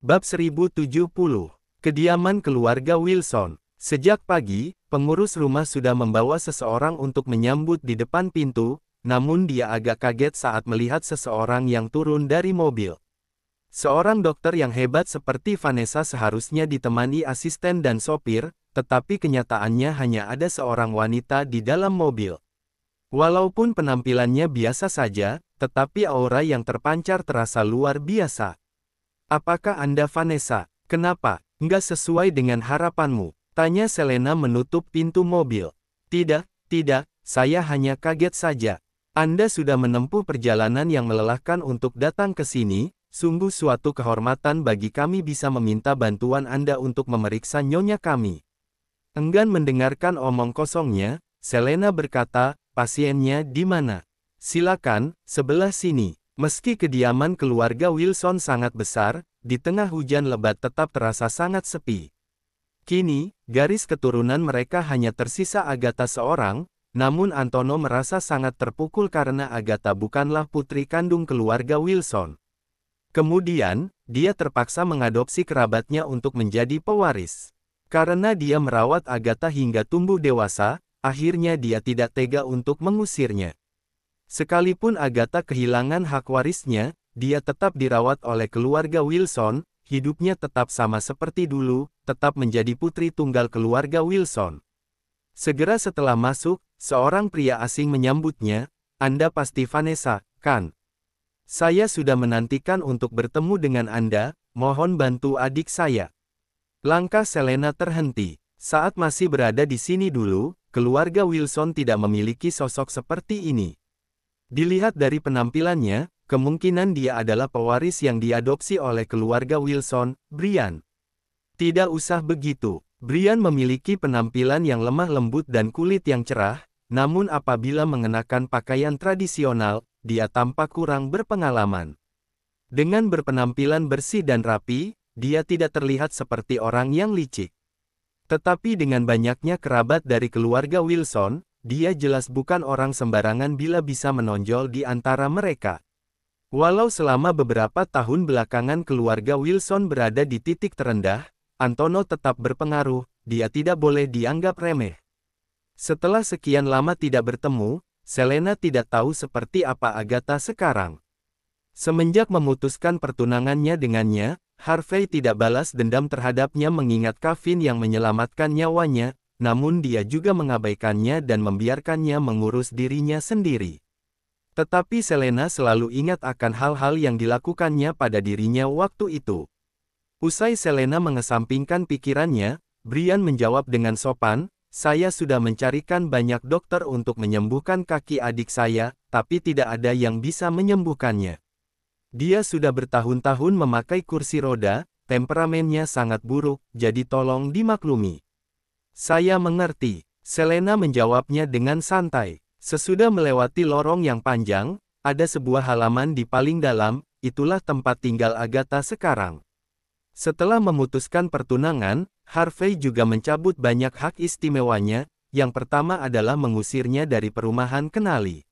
Bab 1070, Kediaman Keluarga Wilson. Sejak pagi, pengurus rumah sudah membawa seseorang untuk menyambut di depan pintu, namun dia agak kaget saat melihat seseorang yang turun dari mobil. Seorang dokter yang hebat seperti Vanessa seharusnya ditemani asisten dan sopir, tetapi kenyataannya hanya ada seorang wanita di dalam mobil. Walaupun penampilannya biasa saja, tetapi aura yang terpancar terasa luar biasa. Apakah Anda Vanessa? Kenapa? Nggak sesuai dengan harapanmu? Tanya Selena menutup pintu mobil. Tidak, tidak, saya hanya kaget saja. Anda sudah menempuh perjalanan yang melelahkan untuk datang ke sini, sungguh suatu kehormatan bagi kami bisa meminta bantuan Anda untuk memeriksa nyonya kami. Enggan mendengarkan omong kosongnya, Selena berkata, pasiennya di mana? Silakan, sebelah sini. Meski kediaman keluarga Wilson sangat besar, di tengah hujan lebat tetap terasa sangat sepi. Kini, garis keturunan mereka hanya tersisa Agatha seorang, namun Antono merasa sangat terpukul karena Agatha bukanlah putri kandung keluarga Wilson. Kemudian, dia terpaksa mengadopsi kerabatnya untuk menjadi pewaris. Karena dia merawat Agatha hingga tumbuh dewasa, akhirnya dia tidak tega untuk mengusirnya. Sekalipun Agatha kehilangan hak warisnya, dia tetap dirawat oleh keluarga Wilson, hidupnya tetap sama seperti dulu, tetap menjadi putri tunggal keluarga Wilson. Segera setelah masuk, seorang pria asing menyambutnya, Anda pasti Vanessa, kan? Saya sudah menantikan untuk bertemu dengan Anda, mohon bantu adik saya. Langkah Selena terhenti. Saat masih berada di sini dulu, keluarga Wilson tidak memiliki sosok seperti ini. Dilihat dari penampilannya, kemungkinan dia adalah pewaris yang diadopsi oleh keluarga Wilson, Brian. Tidak usah begitu, Brian memiliki penampilan yang lemah lembut dan kulit yang cerah, namun apabila mengenakan pakaian tradisional, dia tampak kurang berpengalaman. Dengan berpenampilan bersih dan rapi, dia tidak terlihat seperti orang yang licik. Tetapi dengan banyaknya kerabat dari keluarga Wilson, dia jelas bukan orang sembarangan bila bisa menonjol di antara mereka. Walau selama beberapa tahun belakangan keluarga Wilson berada di titik terendah, Antono tetap berpengaruh, dia tidak boleh dianggap remeh. Setelah sekian lama tidak bertemu, Selena tidak tahu seperti apa Agatha sekarang. Semenjak memutuskan pertunangannya dengannya, Harvey tidak balas dendam terhadapnya mengingat Kavin yang menyelamatkan nyawanya, namun dia juga mengabaikannya dan membiarkannya mengurus dirinya sendiri. Tetapi Selena selalu ingat akan hal-hal yang dilakukannya pada dirinya waktu itu. Usai Selena mengesampingkan pikirannya, Brian menjawab dengan sopan, saya sudah mencarikan banyak dokter untuk menyembuhkan kaki adik saya, tapi tidak ada yang bisa menyembuhkannya. Dia sudah bertahun-tahun memakai kursi roda, temperamennya sangat buruk, jadi tolong dimaklumi. Saya mengerti, Selena menjawabnya dengan santai. Sesudah melewati lorong yang panjang, ada sebuah halaman di paling dalam, itulah tempat tinggal Agatha sekarang. Setelah memutuskan pertunangan, Harvey juga mencabut banyak hak istimewanya, yang pertama adalah mengusirnya dari perumahan Kenali.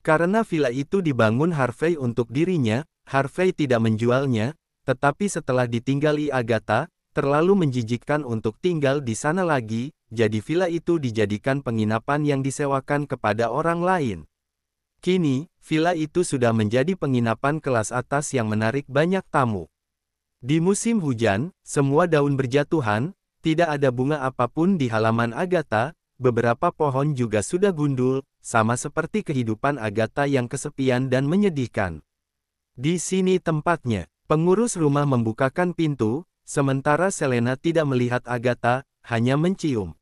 Karena villa itu dibangun Harvey untuk dirinya, Harvey tidak menjualnya, tetapi setelah ditinggali Agatha, Terlalu menjijikkan untuk tinggal di sana lagi, jadi villa itu dijadikan penginapan yang disewakan kepada orang lain. Kini, villa itu sudah menjadi penginapan kelas atas yang menarik banyak tamu. Di musim hujan, semua daun berjatuhan, tidak ada bunga apapun di halaman Agatha, beberapa pohon juga sudah gundul, sama seperti kehidupan Agatha yang kesepian dan menyedihkan. Di sini tempatnya, pengurus rumah membukakan pintu, Sementara Selena tidak melihat Agatha, hanya mencium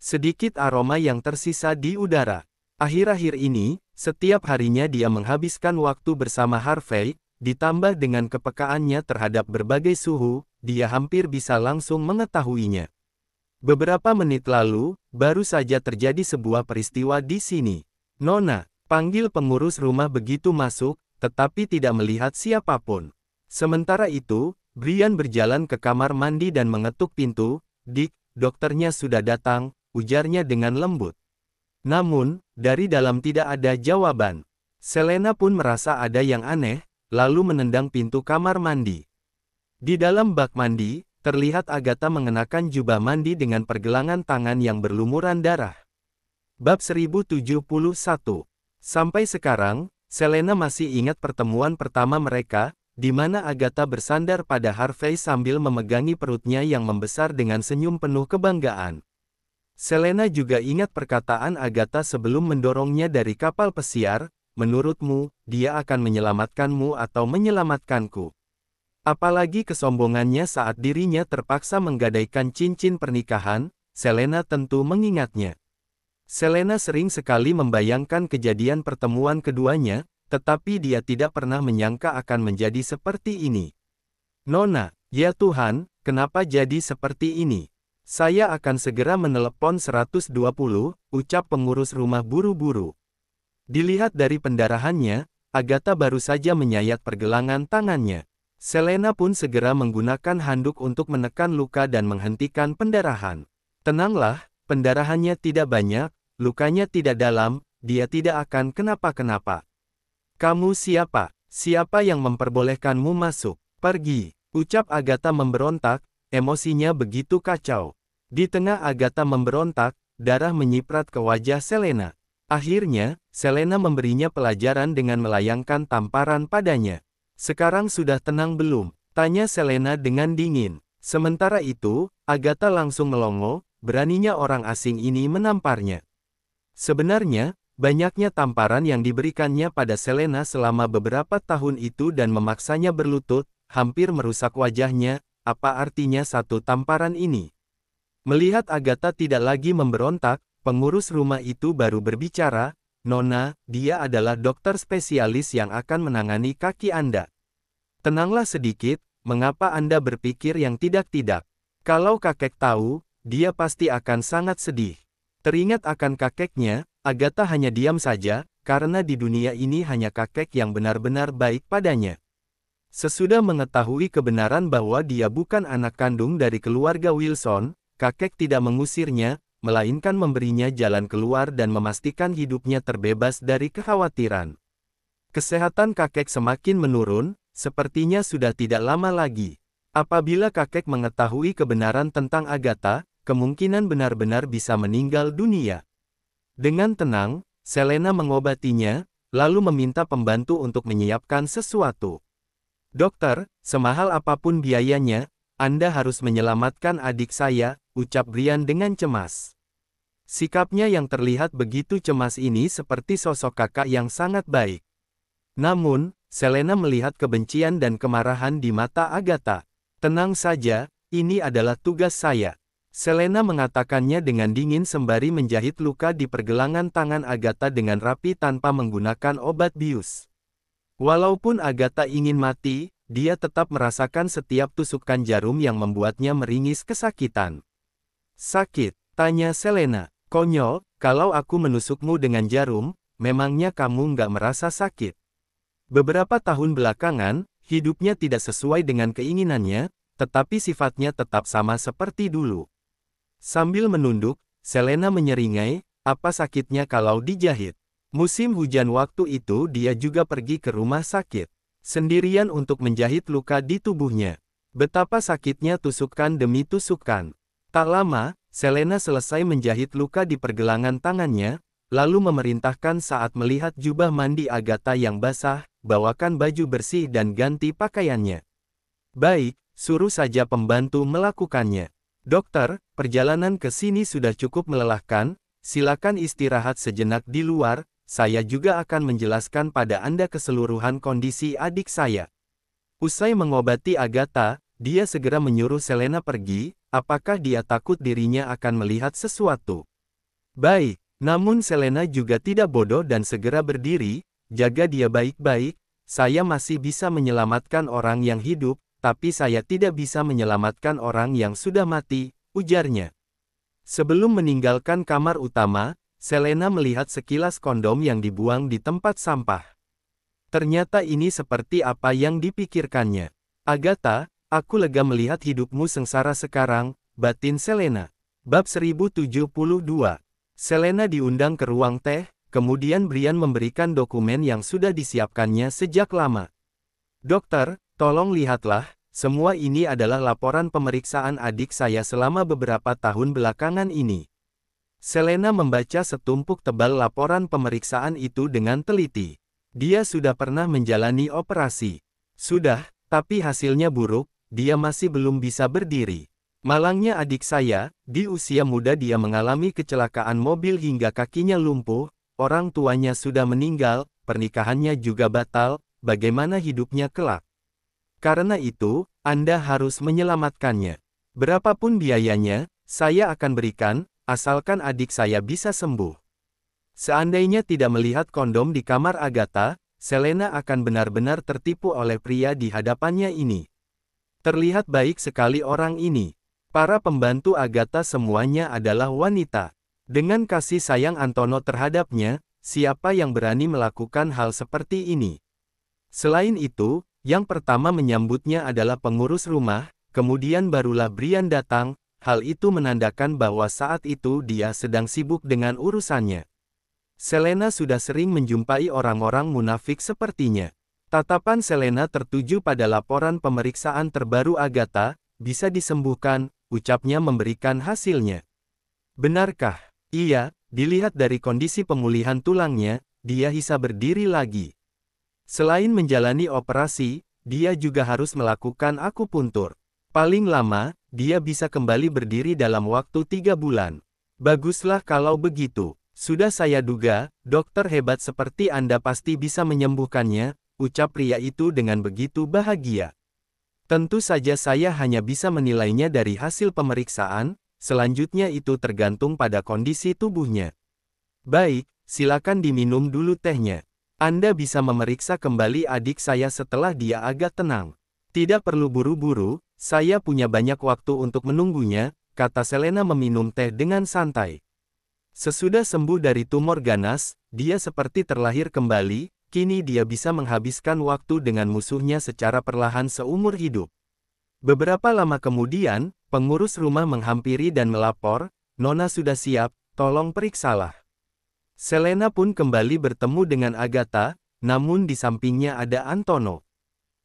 sedikit aroma yang tersisa di udara. Akhir-akhir ini, setiap harinya dia menghabiskan waktu bersama Harvey, ditambah dengan kepekaannya terhadap berbagai suhu, dia hampir bisa langsung mengetahuinya. Beberapa menit lalu, baru saja terjadi sebuah peristiwa di sini. Nona, panggil pengurus rumah begitu masuk, tetapi tidak melihat siapapun. Sementara itu, Brian berjalan ke kamar mandi dan mengetuk pintu, Dick, dokternya sudah datang, ujarnya dengan lembut. Namun, dari dalam tidak ada jawaban. Selena pun merasa ada yang aneh, lalu menendang pintu kamar mandi. Di dalam bak mandi, terlihat Agatha mengenakan jubah mandi dengan pergelangan tangan yang berlumuran darah. Bab 1071 Sampai sekarang, Selena masih ingat pertemuan pertama mereka, di mana Agatha bersandar pada Harvey sambil memegangi perutnya yang membesar dengan senyum penuh kebanggaan. Selena juga ingat perkataan Agatha sebelum mendorongnya dari kapal pesiar, menurutmu, dia akan menyelamatkanmu atau menyelamatkanku. Apalagi kesombongannya saat dirinya terpaksa menggadaikan cincin pernikahan, Selena tentu mengingatnya. Selena sering sekali membayangkan kejadian pertemuan keduanya, tetapi dia tidak pernah menyangka akan menjadi seperti ini. Nona, ya Tuhan, kenapa jadi seperti ini? Saya akan segera menelepon 120, ucap pengurus rumah buru-buru. Dilihat dari pendarahannya, Agatha baru saja menyayat pergelangan tangannya. Selena pun segera menggunakan handuk untuk menekan luka dan menghentikan pendarahan. Tenanglah, pendarahannya tidak banyak, lukanya tidak dalam, dia tidak akan kenapa-kenapa. Kamu siapa? Siapa yang memperbolehkanmu masuk? Pergi, ucap Agatha memberontak, emosinya begitu kacau. Di tengah Agatha memberontak, darah menyiprat ke wajah Selena. Akhirnya, Selena memberinya pelajaran dengan melayangkan tamparan padanya. Sekarang sudah tenang belum? Tanya Selena dengan dingin. Sementara itu, Agatha langsung melongo, beraninya orang asing ini menamparnya. Sebenarnya, Banyaknya tamparan yang diberikannya pada Selena selama beberapa tahun itu dan memaksanya berlutut, hampir merusak wajahnya, apa artinya satu tamparan ini? Melihat Agatha tidak lagi memberontak, pengurus rumah itu baru berbicara, Nona, dia adalah dokter spesialis yang akan menangani kaki Anda. Tenanglah sedikit, mengapa Anda berpikir yang tidak-tidak? Kalau kakek tahu, dia pasti akan sangat sedih. Teringat akan kakeknya, Agatha hanya diam saja, karena di dunia ini hanya kakek yang benar-benar baik padanya. Sesudah mengetahui kebenaran bahwa dia bukan anak kandung dari keluarga Wilson, kakek tidak mengusirnya, melainkan memberinya jalan keluar dan memastikan hidupnya terbebas dari kekhawatiran. Kesehatan kakek semakin menurun, sepertinya sudah tidak lama lagi. Apabila kakek mengetahui kebenaran tentang Agatha, kemungkinan benar-benar bisa meninggal dunia. Dengan tenang, Selena mengobatinya, lalu meminta pembantu untuk menyiapkan sesuatu. Dokter, semahal apapun biayanya, Anda harus menyelamatkan adik saya, ucap Brian dengan cemas. Sikapnya yang terlihat begitu cemas ini seperti sosok kakak yang sangat baik. Namun, Selena melihat kebencian dan kemarahan di mata Agatha. Tenang saja, ini adalah tugas saya. Selena mengatakannya dengan dingin sembari menjahit luka di pergelangan tangan Agatha dengan rapi tanpa menggunakan obat bius. Walaupun Agatha ingin mati, dia tetap merasakan setiap tusukan jarum yang membuatnya meringis kesakitan. Sakit, tanya Selena. Konyol, kalau aku menusukmu dengan jarum, memangnya kamu nggak merasa sakit? Beberapa tahun belakangan, hidupnya tidak sesuai dengan keinginannya, tetapi sifatnya tetap sama seperti dulu. Sambil menunduk, Selena menyeringai, apa sakitnya kalau dijahit. Musim hujan waktu itu dia juga pergi ke rumah sakit. Sendirian untuk menjahit luka di tubuhnya. Betapa sakitnya tusukan demi tusukan. Tak lama, Selena selesai menjahit luka di pergelangan tangannya, lalu memerintahkan saat melihat jubah mandi Agatha yang basah, bawakan baju bersih dan ganti pakaiannya. Baik, suruh saja pembantu melakukannya. Dokter, perjalanan ke sini sudah cukup melelahkan, silakan istirahat sejenak di luar, saya juga akan menjelaskan pada Anda keseluruhan kondisi adik saya. Usai mengobati Agatha, dia segera menyuruh Selena pergi, apakah dia takut dirinya akan melihat sesuatu. Baik, namun Selena juga tidak bodoh dan segera berdiri, jaga dia baik-baik, saya masih bisa menyelamatkan orang yang hidup, tapi saya tidak bisa menyelamatkan orang yang sudah mati, ujarnya. Sebelum meninggalkan kamar utama, Selena melihat sekilas kondom yang dibuang di tempat sampah. Ternyata ini seperti apa yang dipikirkannya. Agatha, aku lega melihat hidupmu sengsara sekarang, batin Selena. Bab 1072 Selena diundang ke ruang teh, kemudian Brian memberikan dokumen yang sudah disiapkannya sejak lama. Dokter, Tolong lihatlah, semua ini adalah laporan pemeriksaan adik saya selama beberapa tahun belakangan ini. Selena membaca setumpuk tebal laporan pemeriksaan itu dengan teliti. Dia sudah pernah menjalani operasi. Sudah, tapi hasilnya buruk, dia masih belum bisa berdiri. Malangnya adik saya, di usia muda dia mengalami kecelakaan mobil hingga kakinya lumpuh, orang tuanya sudah meninggal, pernikahannya juga batal, bagaimana hidupnya kelak? Karena itu, Anda harus menyelamatkannya. Berapapun biayanya, saya akan berikan, asalkan adik saya bisa sembuh. Seandainya tidak melihat kondom di kamar Agatha, Selena akan benar-benar tertipu oleh pria di hadapannya ini. Terlihat baik sekali orang ini. Para pembantu Agatha semuanya adalah wanita. Dengan kasih sayang Antono terhadapnya, siapa yang berani melakukan hal seperti ini? Selain itu, yang pertama menyambutnya adalah pengurus rumah, kemudian barulah Brian datang, hal itu menandakan bahwa saat itu dia sedang sibuk dengan urusannya. Selena sudah sering menjumpai orang-orang munafik sepertinya. Tatapan Selena tertuju pada laporan pemeriksaan terbaru Agatha, bisa disembuhkan, ucapnya memberikan hasilnya. Benarkah? Iya, dilihat dari kondisi pemulihan tulangnya, dia bisa berdiri lagi. Selain menjalani operasi, dia juga harus melakukan akupuntur. Paling lama, dia bisa kembali berdiri dalam waktu tiga bulan. Baguslah kalau begitu. Sudah saya duga, dokter hebat seperti Anda pasti bisa menyembuhkannya, ucap pria itu dengan begitu bahagia. Tentu saja saya hanya bisa menilainya dari hasil pemeriksaan, selanjutnya itu tergantung pada kondisi tubuhnya. Baik, silakan diminum dulu tehnya. Anda bisa memeriksa kembali adik saya setelah dia agak tenang. Tidak perlu buru-buru, saya punya banyak waktu untuk menunggunya, kata Selena meminum teh dengan santai. Sesudah sembuh dari tumor ganas, dia seperti terlahir kembali, kini dia bisa menghabiskan waktu dengan musuhnya secara perlahan seumur hidup. Beberapa lama kemudian, pengurus rumah menghampiri dan melapor, Nona sudah siap, tolong periksalah. Selena pun kembali bertemu dengan Agatha, namun di sampingnya ada Antono.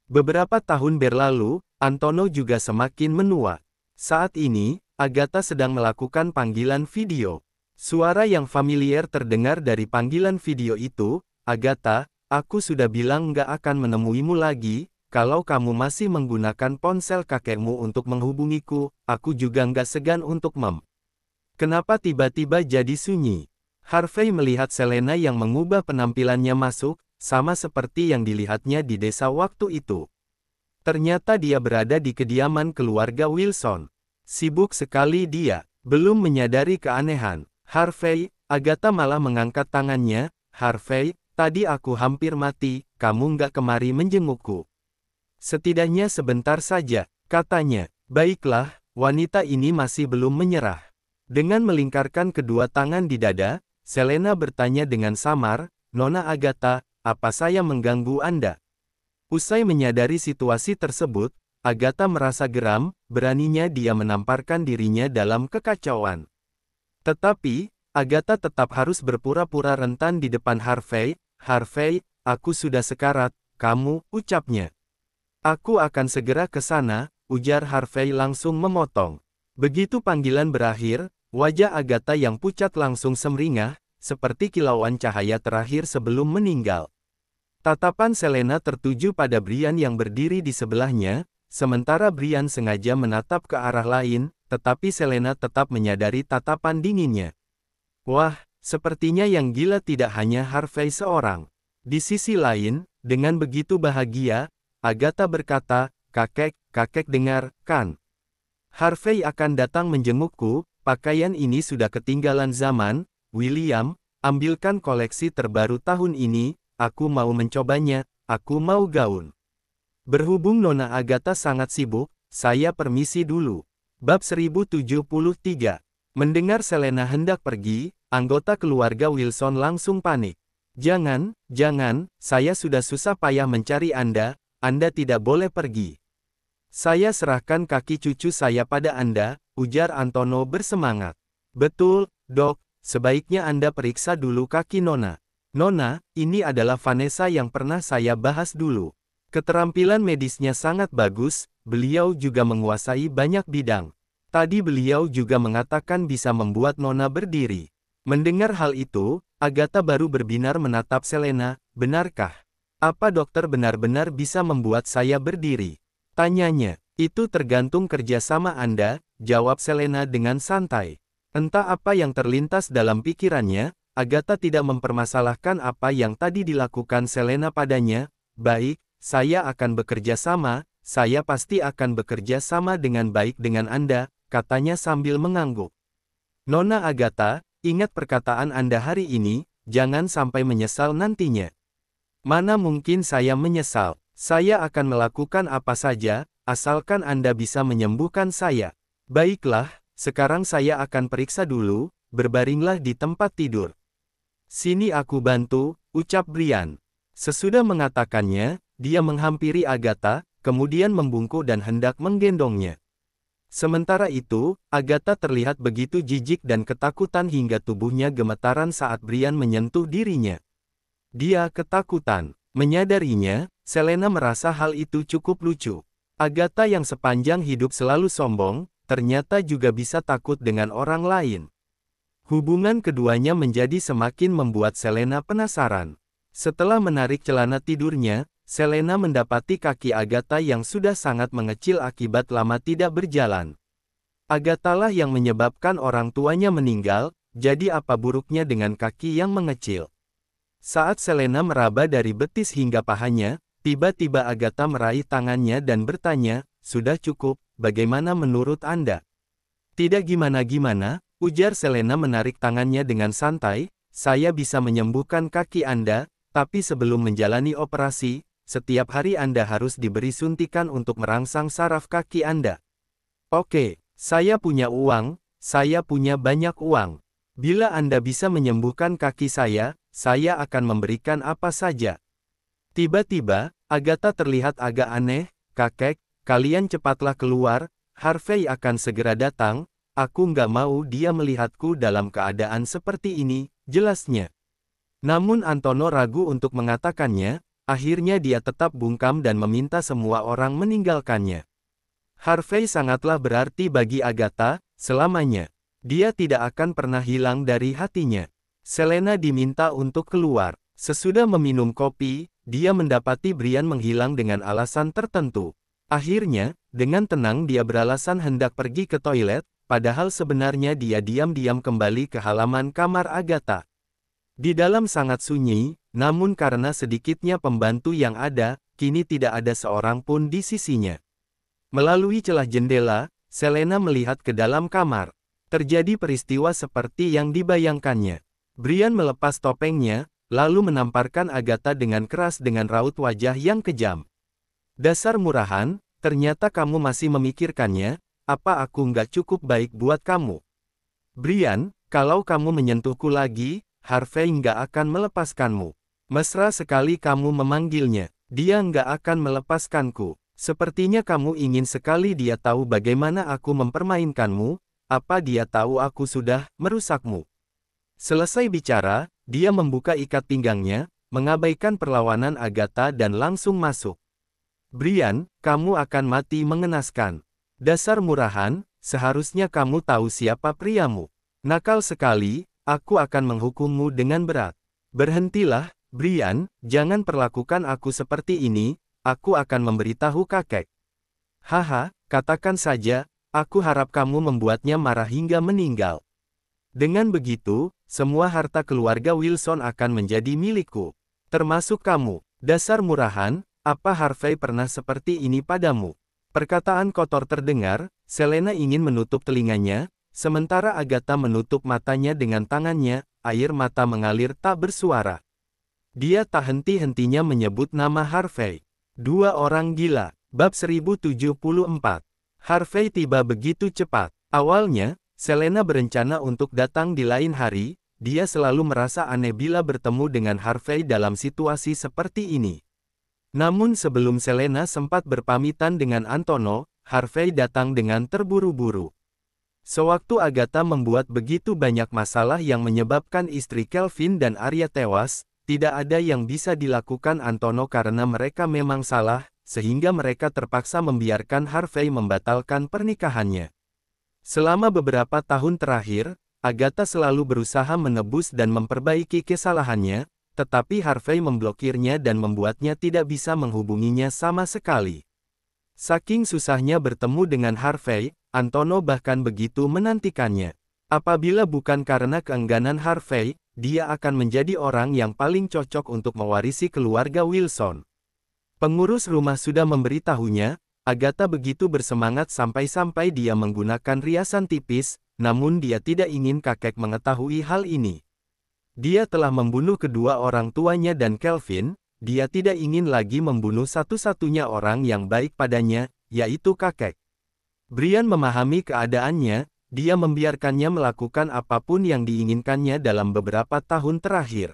Beberapa tahun berlalu, Antono juga semakin menua. Saat ini, Agatha sedang melakukan panggilan video. Suara yang familiar terdengar dari panggilan video itu, Agatha, aku sudah bilang nggak akan menemuimu lagi, kalau kamu masih menggunakan ponsel kakekmu untuk menghubungiku, aku juga nggak segan untuk mem. Kenapa tiba-tiba jadi sunyi? Harvey melihat Selena yang mengubah penampilannya masuk, sama seperti yang dilihatnya di desa waktu itu. Ternyata dia berada di kediaman keluarga Wilson. Sibuk sekali dia, belum menyadari keanehan. Harvey, Agatha malah mengangkat tangannya, Harvey, tadi aku hampir mati, kamu nggak kemari menjengukku. Setidaknya sebentar saja, katanya. Baiklah, wanita ini masih belum menyerah. Dengan melingkarkan kedua tangan di dada, Selena bertanya dengan samar, Nona Agatha, apa saya mengganggu Anda? Usai menyadari situasi tersebut, Agatha merasa geram, beraninya dia menamparkan dirinya dalam kekacauan. Tetapi, Agatha tetap harus berpura-pura rentan di depan Harvey, Harvey, aku sudah sekarat, kamu, ucapnya. Aku akan segera ke sana, ujar Harvey langsung memotong. Begitu panggilan berakhir, Wajah Agatha yang pucat langsung semringah, seperti kilauan cahaya terakhir sebelum meninggal. Tatapan Selena tertuju pada Brian yang berdiri di sebelahnya, sementara Brian sengaja menatap ke arah lain, tetapi Selena tetap menyadari tatapan dinginnya. Wah, sepertinya yang gila tidak hanya Harvey seorang. Di sisi lain, dengan begitu bahagia, Agatha berkata, kakek, kakek dengar, kan. Harvey akan datang menjengukku, Pakaian ini sudah ketinggalan zaman, William, ambilkan koleksi terbaru tahun ini, aku mau mencobanya, aku mau gaun. Berhubung Nona Agatha sangat sibuk, saya permisi dulu. Bab 1073 Mendengar Selena hendak pergi, anggota keluarga Wilson langsung panik. Jangan, jangan, saya sudah susah payah mencari Anda, Anda tidak boleh pergi. Saya serahkan kaki cucu saya pada Anda, ujar Antono bersemangat. Betul, dok, sebaiknya Anda periksa dulu kaki Nona. Nona, ini adalah Vanessa yang pernah saya bahas dulu. Keterampilan medisnya sangat bagus, beliau juga menguasai banyak bidang. Tadi beliau juga mengatakan bisa membuat Nona berdiri. Mendengar hal itu, Agatha baru berbinar menatap Selena, benarkah? Apa dokter benar-benar bisa membuat saya berdiri? Tanyanya, itu tergantung kerjasama Anda, jawab Selena dengan santai. Entah apa yang terlintas dalam pikirannya, Agatha tidak mempermasalahkan apa yang tadi dilakukan Selena padanya, baik, saya akan bekerja sama, saya pasti akan bekerja sama dengan baik dengan Anda, katanya sambil mengangguk. Nona Agatha, ingat perkataan Anda hari ini, jangan sampai menyesal nantinya. Mana mungkin saya menyesal, saya akan melakukan apa saja, asalkan Anda bisa menyembuhkan saya. Baiklah, sekarang saya akan periksa dulu, berbaringlah di tempat tidur. Sini aku bantu, ucap Brian. Sesudah mengatakannya, dia menghampiri Agatha, kemudian membungkuk dan hendak menggendongnya. Sementara itu, Agatha terlihat begitu jijik dan ketakutan hingga tubuhnya gemetaran saat Brian menyentuh dirinya. Dia ketakutan. Menyadarinya, Selena merasa hal itu cukup lucu. Agatha yang sepanjang hidup selalu sombong, ternyata juga bisa takut dengan orang lain. Hubungan keduanya menjadi semakin membuat Selena penasaran. Setelah menarik celana tidurnya, Selena mendapati kaki Agatha yang sudah sangat mengecil akibat lama tidak berjalan. Agatha lah yang menyebabkan orang tuanya meninggal, jadi apa buruknya dengan kaki yang mengecil? Saat Selena meraba dari betis hingga pahanya, Tiba-tiba Agatha meraih tangannya dan bertanya, sudah cukup, bagaimana menurut Anda? Tidak gimana-gimana, ujar Selena menarik tangannya dengan santai, saya bisa menyembuhkan kaki Anda, tapi sebelum menjalani operasi, setiap hari Anda harus diberi suntikan untuk merangsang saraf kaki Anda. Oke, saya punya uang, saya punya banyak uang. Bila Anda bisa menyembuhkan kaki saya, saya akan memberikan apa saja. Tiba-tiba, Agatha terlihat agak aneh, kakek, kalian cepatlah keluar, Harvey akan segera datang, aku nggak mau dia melihatku dalam keadaan seperti ini, jelasnya. Namun Antono ragu untuk mengatakannya, akhirnya dia tetap bungkam dan meminta semua orang meninggalkannya. Harvey sangatlah berarti bagi Agatha, selamanya. Dia tidak akan pernah hilang dari hatinya. Selena diminta untuk keluar. Sesudah meminum kopi, dia mendapati Brian menghilang dengan alasan tertentu. Akhirnya, dengan tenang dia beralasan hendak pergi ke toilet, padahal sebenarnya dia diam-diam kembali ke halaman kamar Agatha. Di dalam sangat sunyi, namun karena sedikitnya pembantu yang ada, kini tidak ada seorang pun di sisinya. Melalui celah jendela, Selena melihat ke dalam kamar. Terjadi peristiwa seperti yang dibayangkannya. Brian melepas topengnya, lalu menamparkan Agatha dengan keras dengan raut wajah yang kejam. Dasar murahan, ternyata kamu masih memikirkannya, apa aku nggak cukup baik buat kamu? Brian, kalau kamu menyentuhku lagi, Harvey nggak akan melepaskanmu. Mesra sekali kamu memanggilnya, dia nggak akan melepaskanku. Sepertinya kamu ingin sekali dia tahu bagaimana aku mempermainkanmu, apa dia tahu aku sudah merusakmu. Selesai bicara, dia membuka ikat pinggangnya, mengabaikan perlawanan Agatha dan langsung masuk. Brian, kamu akan mati mengenaskan. Dasar murahan, seharusnya kamu tahu siapa priamu. Nakal sekali, aku akan menghukummu dengan berat. Berhentilah, Brian, jangan perlakukan aku seperti ini, aku akan memberitahu kakek. Haha, katakan saja, aku harap kamu membuatnya marah hingga meninggal. Dengan begitu, semua harta keluarga Wilson akan menjadi milikku. Termasuk kamu, dasar murahan, apa Harvey pernah seperti ini padamu? Perkataan kotor terdengar, Selena ingin menutup telinganya, sementara Agatha menutup matanya dengan tangannya, air mata mengalir tak bersuara. Dia tak henti-hentinya menyebut nama Harvey. Dua orang gila, bab 1074. Harvey tiba begitu cepat. Awalnya, Selena berencana untuk datang di lain hari, dia selalu merasa aneh bila bertemu dengan Harvey dalam situasi seperti ini. Namun sebelum Selena sempat berpamitan dengan Antono, Harvey datang dengan terburu-buru. Sewaktu Agatha membuat begitu banyak masalah yang menyebabkan istri Kelvin dan Arya tewas, tidak ada yang bisa dilakukan Antono karena mereka memang salah, sehingga mereka terpaksa membiarkan Harvey membatalkan pernikahannya. Selama beberapa tahun terakhir, Agatha selalu berusaha menebus dan memperbaiki kesalahannya, tetapi Harvey memblokirnya dan membuatnya tidak bisa menghubunginya sama sekali. Saking susahnya bertemu dengan Harvey, Antono bahkan begitu menantikannya. Apabila bukan karena keengganan Harvey, dia akan menjadi orang yang paling cocok untuk mewarisi keluarga Wilson. Pengurus rumah sudah memberitahunya, Agatha begitu bersemangat sampai-sampai dia menggunakan riasan tipis, namun dia tidak ingin kakek mengetahui hal ini. Dia telah membunuh kedua orang tuanya dan Kelvin, dia tidak ingin lagi membunuh satu-satunya orang yang baik padanya, yaitu kakek. Brian memahami keadaannya, dia membiarkannya melakukan apapun yang diinginkannya dalam beberapa tahun terakhir.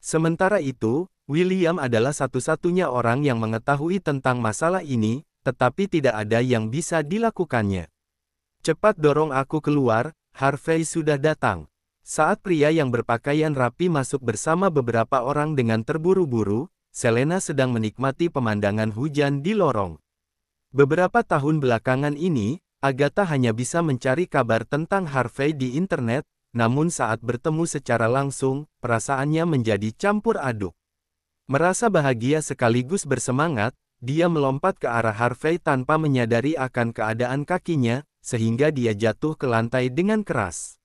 Sementara itu, William adalah satu-satunya orang yang mengetahui tentang masalah ini, tetapi tidak ada yang bisa dilakukannya. Cepat dorong aku keluar, Harvey sudah datang. Saat pria yang berpakaian rapi masuk bersama beberapa orang dengan terburu-buru, Selena sedang menikmati pemandangan hujan di lorong. Beberapa tahun belakangan ini, Agatha hanya bisa mencari kabar tentang Harvey di internet, namun saat bertemu secara langsung, perasaannya menjadi campur aduk. Merasa bahagia sekaligus bersemangat, dia melompat ke arah Harvey tanpa menyadari akan keadaan kakinya, sehingga dia jatuh ke lantai dengan keras.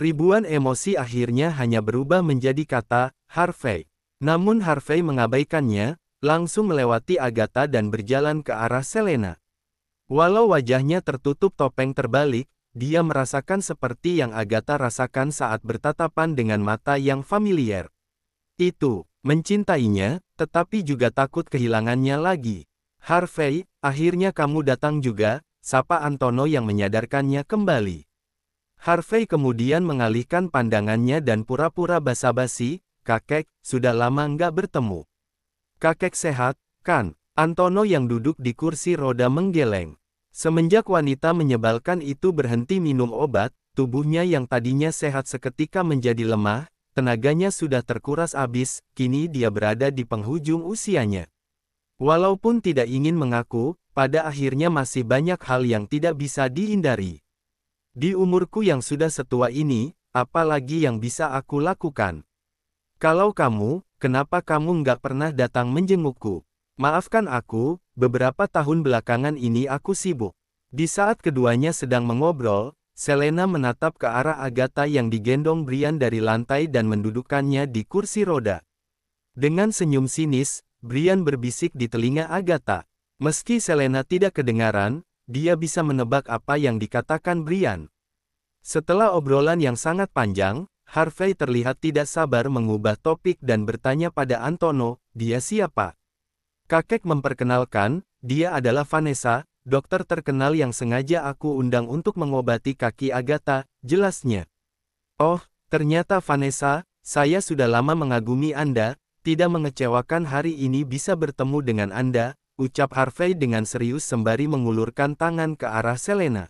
Ribuan emosi akhirnya hanya berubah menjadi kata, Harvey. Namun Harvey mengabaikannya, langsung melewati Agatha dan berjalan ke arah Selena. Walau wajahnya tertutup topeng terbalik, dia merasakan seperti yang Agatha rasakan saat bertatapan dengan mata yang familiar. Itu, mencintainya, tetapi juga takut kehilangannya lagi. Harvey, akhirnya kamu datang juga, sapa Antono yang menyadarkannya kembali. Harvey kemudian mengalihkan pandangannya dan pura-pura basa-basi, kakek, sudah lama nggak bertemu. Kakek sehat, kan? Antono yang duduk di kursi roda menggeleng. Semenjak wanita menyebalkan itu berhenti minum obat, tubuhnya yang tadinya sehat seketika menjadi lemah, Tenaganya sudah terkuras habis, kini dia berada di penghujung usianya. Walaupun tidak ingin mengaku, pada akhirnya masih banyak hal yang tidak bisa dihindari. Di umurku yang sudah setua ini, apalagi yang bisa aku lakukan? Kalau kamu, kenapa kamu nggak pernah datang menjengukku? Maafkan aku, beberapa tahun belakangan ini aku sibuk. Di saat keduanya sedang mengobrol, Selena menatap ke arah Agatha yang digendong Brian dari lantai dan mendudukkannya di kursi roda. Dengan senyum sinis, Brian berbisik di telinga Agatha. Meski Selena tidak kedengaran, dia bisa menebak apa yang dikatakan Brian. Setelah obrolan yang sangat panjang, Harvey terlihat tidak sabar mengubah topik dan bertanya pada Antono, dia siapa? Kakek memperkenalkan, dia adalah Vanessa, dokter terkenal yang sengaja aku undang untuk mengobati kaki Agatha, jelasnya. Oh, ternyata Vanessa, saya sudah lama mengagumi Anda, tidak mengecewakan hari ini bisa bertemu dengan Anda, ucap Harvey dengan serius sembari mengulurkan tangan ke arah Selena.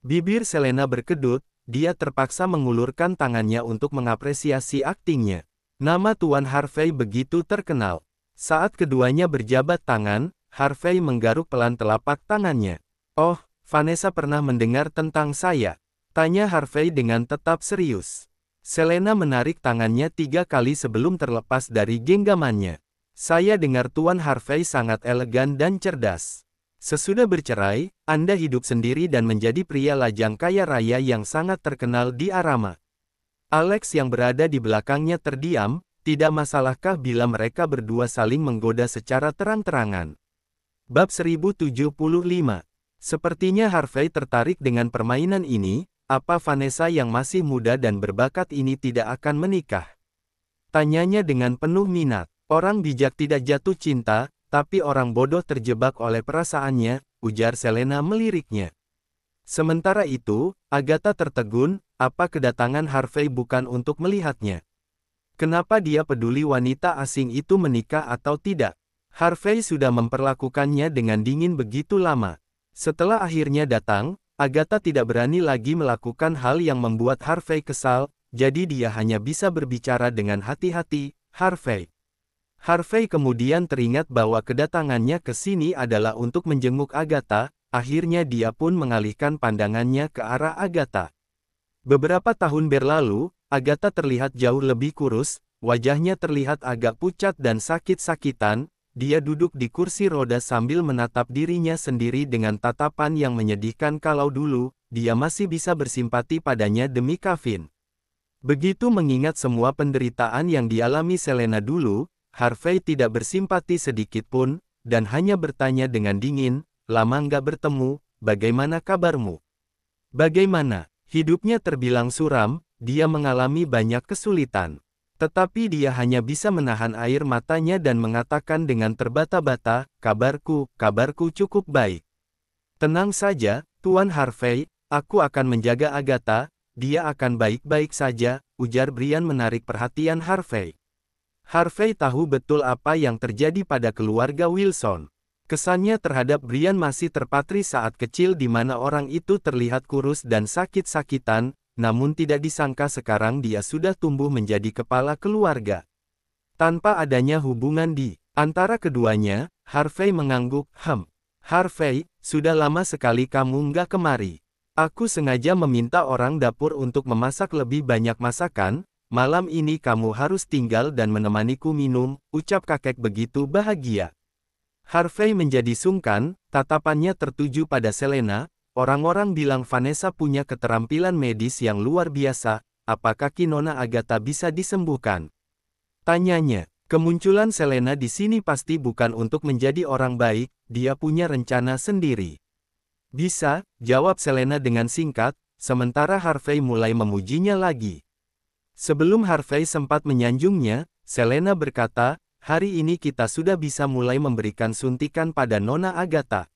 Bibir Selena berkedut, dia terpaksa mengulurkan tangannya untuk mengapresiasi aktingnya. Nama Tuan Harvey begitu terkenal. Saat keduanya berjabat tangan, Harvey menggaruk pelan telapak tangannya. Oh, Vanessa pernah mendengar tentang saya. Tanya Harvey dengan tetap serius. Selena menarik tangannya tiga kali sebelum terlepas dari genggamannya. Saya dengar Tuan Harvey sangat elegan dan cerdas. Sesudah bercerai, Anda hidup sendiri dan menjadi pria lajang kaya raya yang sangat terkenal di Arama. Alex yang berada di belakangnya terdiam, tidak masalahkah bila mereka berdua saling menggoda secara terang-terangan. Bab 1075. Sepertinya Harvey tertarik dengan permainan ini, apa Vanessa yang masih muda dan berbakat ini tidak akan menikah? Tanyanya dengan penuh minat. Orang bijak tidak jatuh cinta, tapi orang bodoh terjebak oleh perasaannya, ujar Selena meliriknya. Sementara itu, Agatha tertegun, apa kedatangan Harvey bukan untuk melihatnya? Kenapa dia peduli wanita asing itu menikah atau tidak? Harvey sudah memperlakukannya dengan dingin begitu lama. Setelah akhirnya datang, Agatha tidak berani lagi melakukan hal yang membuat Harvey kesal, jadi dia hanya bisa berbicara dengan hati-hati, Harvey. Harvey kemudian teringat bahwa kedatangannya ke sini adalah untuk menjenguk Agatha, akhirnya dia pun mengalihkan pandangannya ke arah Agatha. Beberapa tahun berlalu, Agatha terlihat jauh lebih kurus, wajahnya terlihat agak pucat dan sakit-sakitan, dia duduk di kursi roda sambil menatap dirinya sendiri dengan tatapan yang menyedihkan kalau dulu, dia masih bisa bersimpati padanya demi Kavin. Begitu mengingat semua penderitaan yang dialami Selena dulu, Harvey tidak bersimpati sedikit pun, dan hanya bertanya dengan dingin, lama nggak bertemu, bagaimana kabarmu? Bagaimana? Hidupnya terbilang suram, dia mengalami banyak kesulitan. Tetapi dia hanya bisa menahan air matanya dan mengatakan dengan terbata-bata, kabarku, kabarku cukup baik. Tenang saja, Tuan Harvey, aku akan menjaga Agatha, dia akan baik-baik saja, ujar Brian menarik perhatian Harvey. Harvey tahu betul apa yang terjadi pada keluarga Wilson. Kesannya terhadap Brian masih terpatri saat kecil di mana orang itu terlihat kurus dan sakit-sakitan, namun tidak disangka sekarang dia sudah tumbuh menjadi kepala keluarga. Tanpa adanya hubungan di antara keduanya, Harvey mengangguk, hem. Harvey, sudah lama sekali kamu nggak kemari. Aku sengaja meminta orang dapur untuk memasak lebih banyak masakan, malam ini kamu harus tinggal dan menemaniku minum, ucap kakek begitu bahagia. Harvey menjadi sungkan, tatapannya tertuju pada Selena, Orang-orang bilang Vanessa punya keterampilan medis yang luar biasa, apakah Kinona Agatha bisa disembuhkan? Tanyanya, kemunculan Selena di sini pasti bukan untuk menjadi orang baik, dia punya rencana sendiri. Bisa, jawab Selena dengan singkat, sementara Harvey mulai memujinya lagi. Sebelum Harvey sempat menyanjungnya, Selena berkata, hari ini kita sudah bisa mulai memberikan suntikan pada Nona Agatha.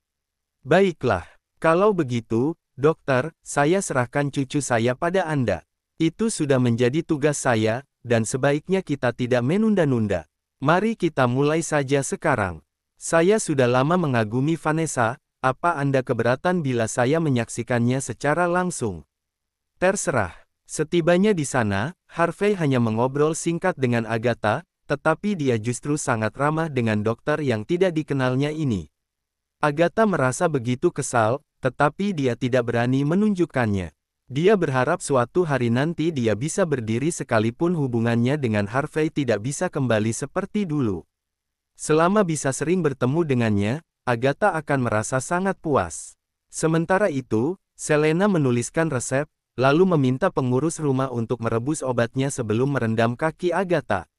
Baiklah. Kalau begitu, dokter, saya serahkan cucu saya pada Anda. Itu sudah menjadi tugas saya, dan sebaiknya kita tidak menunda-nunda. Mari kita mulai saja sekarang. Saya sudah lama mengagumi Vanessa, apa Anda keberatan bila saya menyaksikannya secara langsung? Terserah. Setibanya di sana, Harvey hanya mengobrol singkat dengan Agatha, tetapi dia justru sangat ramah dengan dokter yang tidak dikenalnya ini. Agatha merasa begitu kesal, tetapi dia tidak berani menunjukkannya. Dia berharap suatu hari nanti dia bisa berdiri sekalipun hubungannya dengan Harvey tidak bisa kembali seperti dulu. Selama bisa sering bertemu dengannya, Agatha akan merasa sangat puas. Sementara itu, Selena menuliskan resep, lalu meminta pengurus rumah untuk merebus obatnya sebelum merendam kaki Agatha.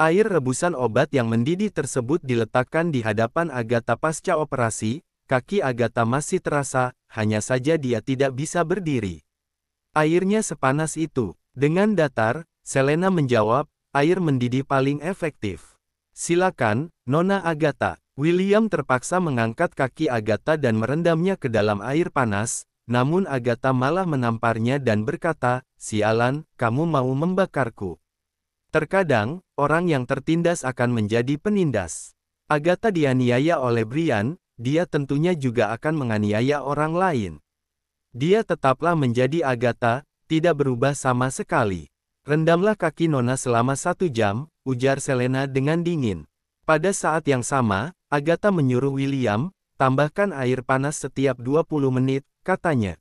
Air rebusan obat yang mendidih tersebut diletakkan di hadapan Agatha pasca operasi, Kaki Agatha masih terasa, hanya saja dia tidak bisa berdiri. Airnya sepanas itu. Dengan datar, Selena menjawab, air mendidih paling efektif. Silakan, Nona Agatha. William terpaksa mengangkat kaki Agatha dan merendamnya ke dalam air panas, namun Agatha malah menamparnya dan berkata, Sialan, kamu mau membakarku. Terkadang, orang yang tertindas akan menjadi penindas. Agatha dianiaya oleh Brian, dia tentunya juga akan menganiaya orang lain. Dia tetaplah menjadi Agatha, tidak berubah sama sekali. Rendamlah kaki Nona selama satu jam, ujar Selena dengan dingin. Pada saat yang sama, Agatha menyuruh William, tambahkan air panas setiap 20 menit, katanya.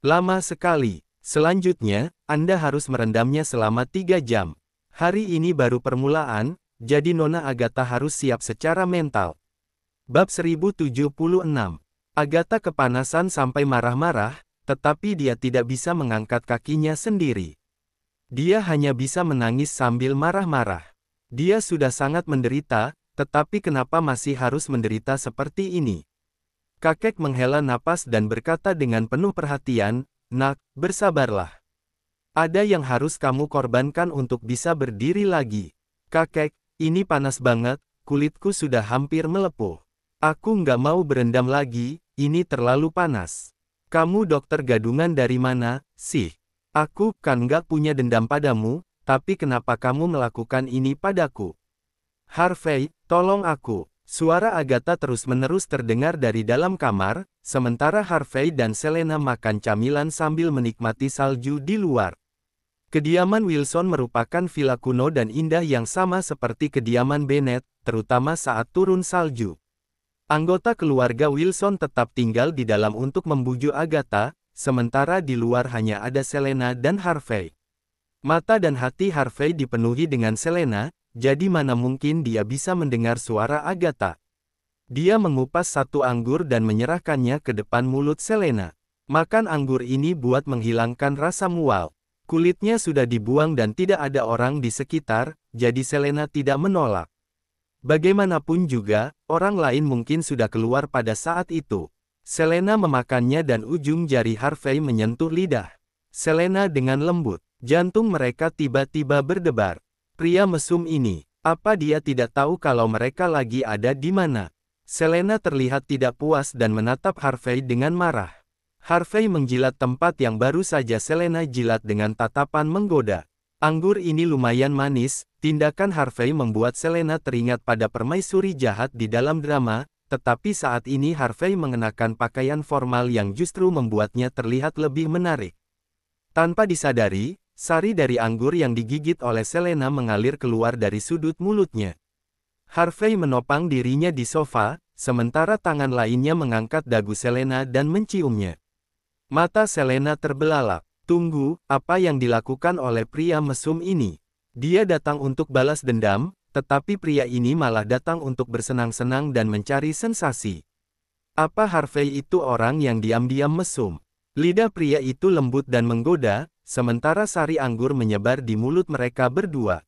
Lama sekali. Selanjutnya, Anda harus merendamnya selama tiga jam. Hari ini baru permulaan, jadi Nona Agatha harus siap secara mental. Bab 1076. Agatha kepanasan sampai marah-marah, tetapi dia tidak bisa mengangkat kakinya sendiri. Dia hanya bisa menangis sambil marah-marah. Dia sudah sangat menderita, tetapi kenapa masih harus menderita seperti ini? Kakek menghela napas dan berkata dengan penuh perhatian, Nak, bersabarlah. Ada yang harus kamu korbankan untuk bisa berdiri lagi. Kakek, ini panas banget, kulitku sudah hampir melepuh. Aku nggak mau berendam lagi, ini terlalu panas. Kamu dokter gadungan dari mana, sih? Aku kan nggak punya dendam padamu, tapi kenapa kamu melakukan ini padaku? Harvey, tolong aku. Suara Agatha terus-menerus terdengar dari dalam kamar, sementara Harvey dan Selena makan camilan sambil menikmati salju di luar. Kediaman Wilson merupakan villa kuno dan indah yang sama seperti kediaman Bennett, terutama saat turun salju. Anggota keluarga Wilson tetap tinggal di dalam untuk membujuk Agatha, sementara di luar hanya ada Selena dan Harvey. Mata dan hati Harvey dipenuhi dengan Selena, jadi mana mungkin dia bisa mendengar suara Agatha. Dia mengupas satu anggur dan menyerahkannya ke depan mulut Selena. Makan anggur ini buat menghilangkan rasa mual. Kulitnya sudah dibuang dan tidak ada orang di sekitar, jadi Selena tidak menolak. Bagaimanapun juga, orang lain mungkin sudah keluar pada saat itu. Selena memakannya dan ujung jari Harvey menyentuh lidah. Selena dengan lembut, jantung mereka tiba-tiba berdebar. Pria mesum ini, apa dia tidak tahu kalau mereka lagi ada di mana? Selena terlihat tidak puas dan menatap Harvey dengan marah. Harvey menjilat tempat yang baru saja Selena jilat dengan tatapan menggoda. Anggur ini lumayan manis, tindakan Harvey membuat Selena teringat pada permaisuri jahat di dalam drama, tetapi saat ini Harvey mengenakan pakaian formal yang justru membuatnya terlihat lebih menarik. Tanpa disadari, sari dari anggur yang digigit oleh Selena mengalir keluar dari sudut mulutnya. Harvey menopang dirinya di sofa, sementara tangan lainnya mengangkat dagu Selena dan menciumnya. Mata Selena terbelalak. Tunggu, apa yang dilakukan oleh pria mesum ini? Dia datang untuk balas dendam, tetapi pria ini malah datang untuk bersenang-senang dan mencari sensasi. Apa Harvey itu orang yang diam-diam mesum? Lidah pria itu lembut dan menggoda, sementara sari anggur menyebar di mulut mereka berdua.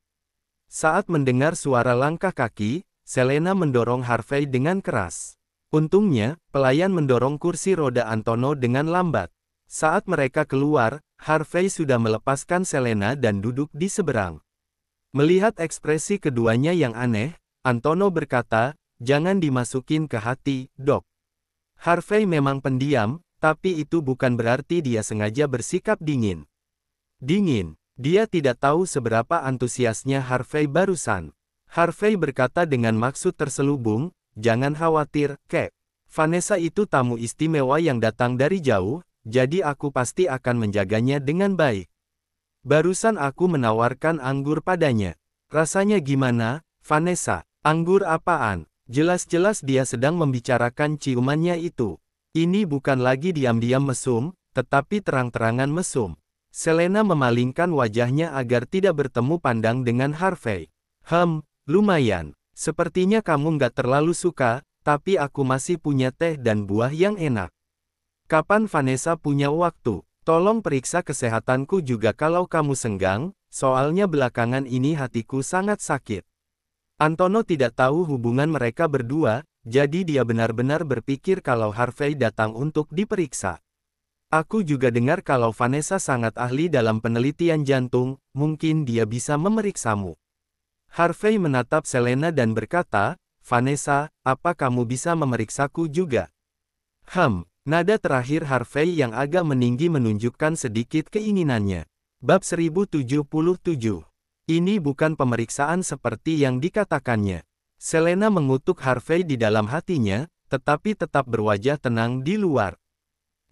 Saat mendengar suara langkah kaki, Selena mendorong Harvey dengan keras. Untungnya, pelayan mendorong kursi roda Antono dengan lambat. Saat mereka keluar, Harvey sudah melepaskan Selena dan duduk di seberang. Melihat ekspresi keduanya yang aneh, Antono berkata, jangan dimasukin ke hati, dok. Harvey memang pendiam, tapi itu bukan berarti dia sengaja bersikap dingin. Dingin, dia tidak tahu seberapa antusiasnya Harvey barusan. Harvey berkata dengan maksud terselubung, jangan khawatir, kek. Vanessa itu tamu istimewa yang datang dari jauh, jadi aku pasti akan menjaganya dengan baik. Barusan aku menawarkan anggur padanya. Rasanya gimana, Vanessa? Anggur apaan? Jelas-jelas dia sedang membicarakan ciumannya itu. Ini bukan lagi diam-diam mesum, tetapi terang-terangan mesum. Selena memalingkan wajahnya agar tidak bertemu pandang dengan Harvey. Hem, lumayan. Sepertinya kamu nggak terlalu suka, tapi aku masih punya teh dan buah yang enak. Kapan Vanessa punya waktu? Tolong periksa kesehatanku juga kalau kamu senggang, soalnya belakangan ini hatiku sangat sakit. Antono tidak tahu hubungan mereka berdua, jadi dia benar-benar berpikir kalau Harvey datang untuk diperiksa. Aku juga dengar kalau Vanessa sangat ahli dalam penelitian jantung, mungkin dia bisa memeriksamu. Harvey menatap Selena dan berkata, Vanessa, apa kamu bisa memeriksaku juga? Hmm. Nada terakhir Harvey yang agak meninggi menunjukkan sedikit keinginannya. Bab 1077. Ini bukan pemeriksaan seperti yang dikatakannya. Selena mengutuk Harvey di dalam hatinya, tetapi tetap berwajah tenang di luar.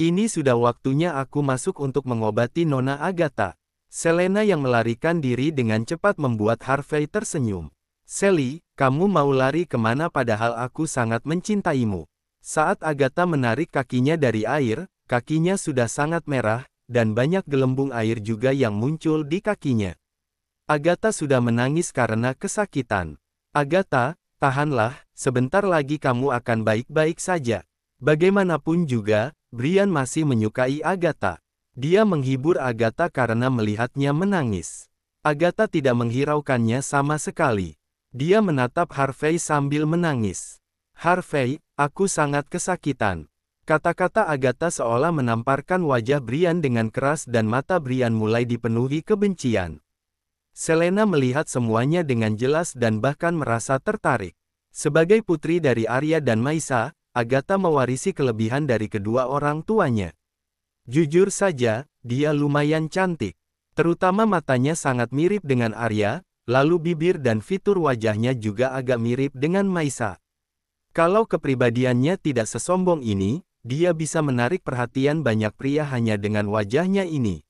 Ini sudah waktunya aku masuk untuk mengobati Nona Agatha. Selena yang melarikan diri dengan cepat membuat Harvey tersenyum. Sally, kamu mau lari kemana padahal aku sangat mencintaimu. Saat Agatha menarik kakinya dari air, kakinya sudah sangat merah, dan banyak gelembung air juga yang muncul di kakinya. Agatha sudah menangis karena kesakitan. Agatha, tahanlah, sebentar lagi kamu akan baik-baik saja. Bagaimanapun juga, Brian masih menyukai Agatha. Dia menghibur Agatha karena melihatnya menangis. Agatha tidak menghiraukannya sama sekali. Dia menatap Harvey sambil menangis. Harvey, Aku sangat kesakitan. Kata-kata Agatha seolah menamparkan wajah Brian dengan keras dan mata Brian mulai dipenuhi kebencian. Selena melihat semuanya dengan jelas dan bahkan merasa tertarik. Sebagai putri dari Arya dan Maisa, Agatha mewarisi kelebihan dari kedua orang tuanya. Jujur saja, dia lumayan cantik. Terutama matanya sangat mirip dengan Arya, lalu bibir dan fitur wajahnya juga agak mirip dengan Maisa. Kalau kepribadiannya tidak sesombong ini, dia bisa menarik perhatian banyak pria hanya dengan wajahnya ini.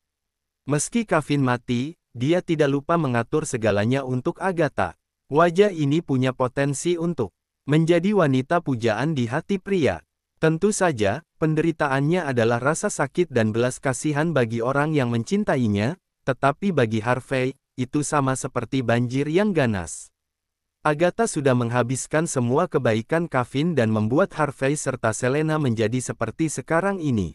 Meski Kavin mati, dia tidak lupa mengatur segalanya untuk Agatha. Wajah ini punya potensi untuk menjadi wanita pujaan di hati pria. Tentu saja, penderitaannya adalah rasa sakit dan belas kasihan bagi orang yang mencintainya, tetapi bagi Harvey, itu sama seperti banjir yang ganas. Agatha sudah menghabiskan semua kebaikan Kavin dan membuat Harvey serta Selena menjadi seperti sekarang ini.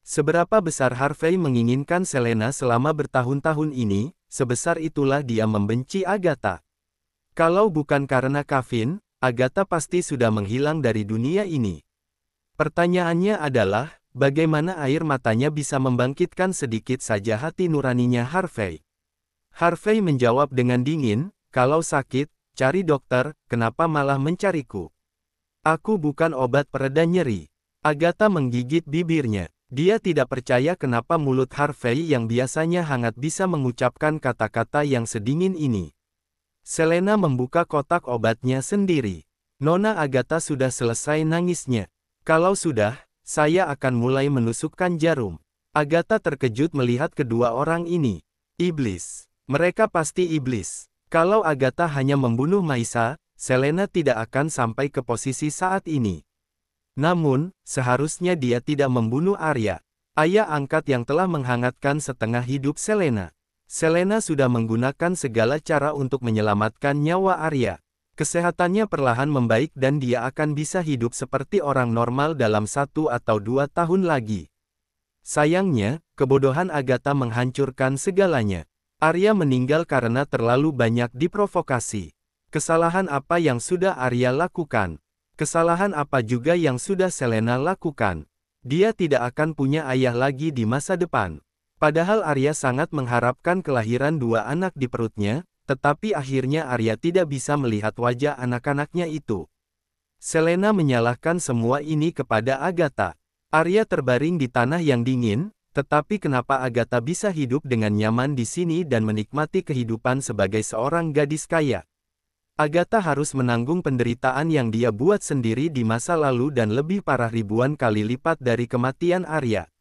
Seberapa besar Harvey menginginkan Selena selama bertahun-tahun ini, sebesar itulah dia membenci Agatha. Kalau bukan karena Kavin, Agatha pasti sudah menghilang dari dunia ini. Pertanyaannya adalah, bagaimana air matanya bisa membangkitkan sedikit saja hati nuraninya Harvey? Harvey menjawab dengan dingin, kalau sakit, Cari dokter, kenapa malah mencariku? Aku bukan obat pereda nyeri. Agatha menggigit bibirnya. Dia tidak percaya kenapa mulut Harvey yang biasanya hangat bisa mengucapkan kata-kata yang sedingin ini. Selena membuka kotak obatnya sendiri. Nona Agatha sudah selesai nangisnya. Kalau sudah, saya akan mulai menusukkan jarum. Agatha terkejut melihat kedua orang ini. Iblis. Mereka pasti iblis. Kalau Agatha hanya membunuh Maisa, Selena tidak akan sampai ke posisi saat ini. Namun, seharusnya dia tidak membunuh Arya, ayah angkat yang telah menghangatkan setengah hidup Selena. Selena sudah menggunakan segala cara untuk menyelamatkan nyawa Arya. Kesehatannya perlahan membaik dan dia akan bisa hidup seperti orang normal dalam satu atau dua tahun lagi. Sayangnya, kebodohan Agatha menghancurkan segalanya. Arya meninggal karena terlalu banyak diprovokasi. Kesalahan apa yang sudah Arya lakukan? Kesalahan apa juga yang sudah Selena lakukan? Dia tidak akan punya ayah lagi di masa depan. Padahal Arya sangat mengharapkan kelahiran dua anak di perutnya, tetapi akhirnya Arya tidak bisa melihat wajah anak-anaknya itu. Selena menyalahkan semua ini kepada Agatha. Arya terbaring di tanah yang dingin, tetapi kenapa Agatha bisa hidup dengan nyaman di sini dan menikmati kehidupan sebagai seorang gadis kaya? Agatha harus menanggung penderitaan yang dia buat sendiri di masa lalu dan lebih parah ribuan kali lipat dari kematian Arya.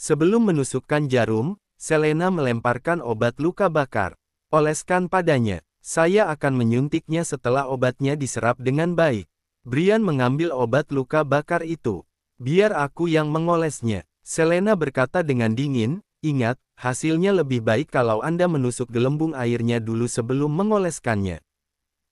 Sebelum menusukkan jarum, Selena melemparkan obat luka bakar. Oleskan padanya. Saya akan menyuntiknya setelah obatnya diserap dengan baik. Brian mengambil obat luka bakar itu. Biar aku yang mengolesnya. Selena berkata dengan dingin, ingat, hasilnya lebih baik kalau Anda menusuk gelembung airnya dulu sebelum mengoleskannya.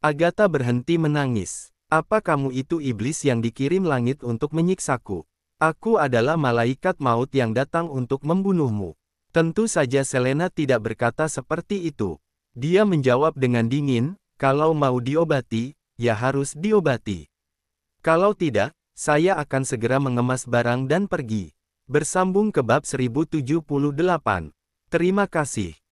Agatha berhenti menangis. Apa kamu itu iblis yang dikirim langit untuk menyiksaku? Aku adalah malaikat maut yang datang untuk membunuhmu. Tentu saja Selena tidak berkata seperti itu. Dia menjawab dengan dingin, kalau mau diobati, ya harus diobati. Kalau tidak, saya akan segera mengemas barang dan pergi. Bersambung ke bab 1078. Terima kasih.